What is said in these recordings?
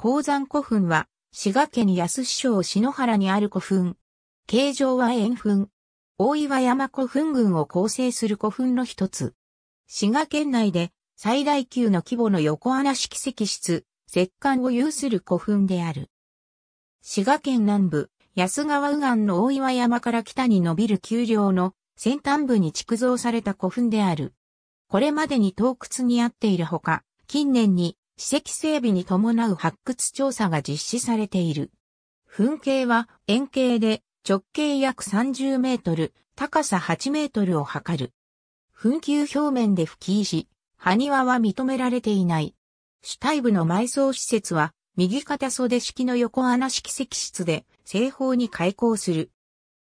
鉱山古墳は、滋賀県安市省篠原にある古墳。形状は円墳。大岩山古墳群を構成する古墳の一つ。滋賀県内で最大級の規模の横穴式石室、石棺を有する古墳である。滋賀県南部、安川右岸の大岩山から北に伸びる丘陵の先端部に築造された古墳である。これまでに洞窟にあっているほか、近年に史跡整備に伴う発掘調査が実施されている。噴景は円形で直径約30メートル、高さ8メートルを測る。噴球表面で吹き石、埴輪は認められていない。主体部の埋葬施設は、右肩袖式の横穴式石室で、正方に開口する。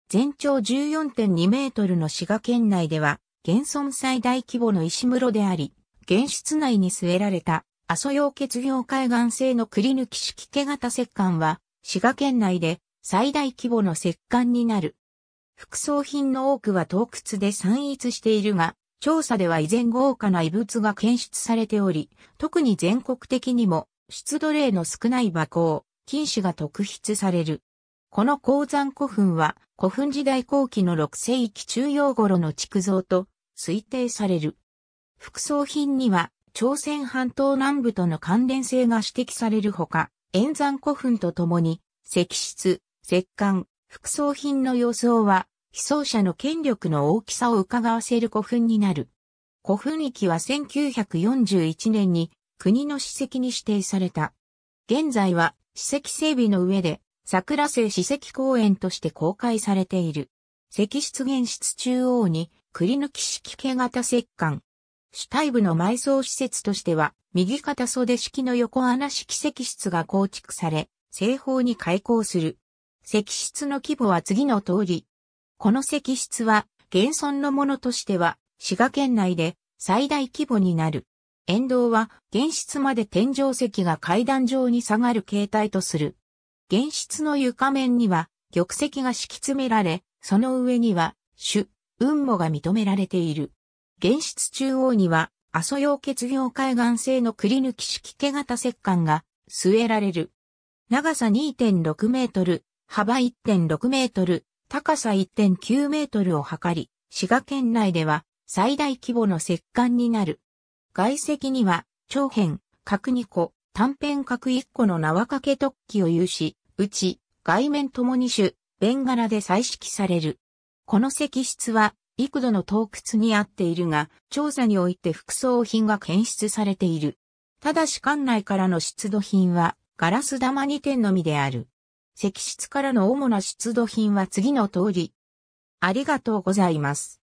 全長14.2メートルの滋賀県内では、現存最大規模の石室であり、現室内に据えられた阿蘇溶血業海岸製のくり抜き式毛型石棺は、滋賀県内で最大規模の石棺になる。副葬品の多くは洞窟で散逸しているが、調査では依然豪華な遺物が検出されており、特に全国的にも出土例の少ない馬行、金糸が特筆される。この鉱山古墳は古墳時代後期の6世紀中央頃の築造と推定される。副葬品には朝鮮半島南部との関連性が指摘されるほか、円山古墳とともに、石室、石棺、副葬品の様相は、被葬者の権力の大きさを伺わせる古墳になる。古墳域は1941年に国の史跡に指定された。現在は史跡整備の上で桜瀬史跡公園として公開されている。石室現室中央に栗抜き式形型石棺、主体部の埋葬施設としては、右肩袖式の横穴式石室が構築され、西方に開口する。石室の規模は次の通り。この石室は、現存のものとしては、滋賀県内で最大規模になる。沿道は、現室まで天井石が階段状に下がる形態とする。現室の床面には、玉石が敷き詰められ、その上には、主、雲母が認められている。現室中央には、阿蘇溶血業海岸製のくり抜き式毛型石管が据えられる。長さ2.6メートル、幅1.6メートル、高さ1.9メートルを測り、滋賀県内では最大規模の石管になる。外石には、長辺、角2個、短辺角1個の縄掛け突起を有し、うち、外面ともに種、弁柄で彩色される。この石質は、幾度の洞窟にあっているが、調査において副葬品が検出されている。ただし館内からの出土品は、ガラス玉2点のみである。石室からの主な出土品は次の通り。ありがとうございます。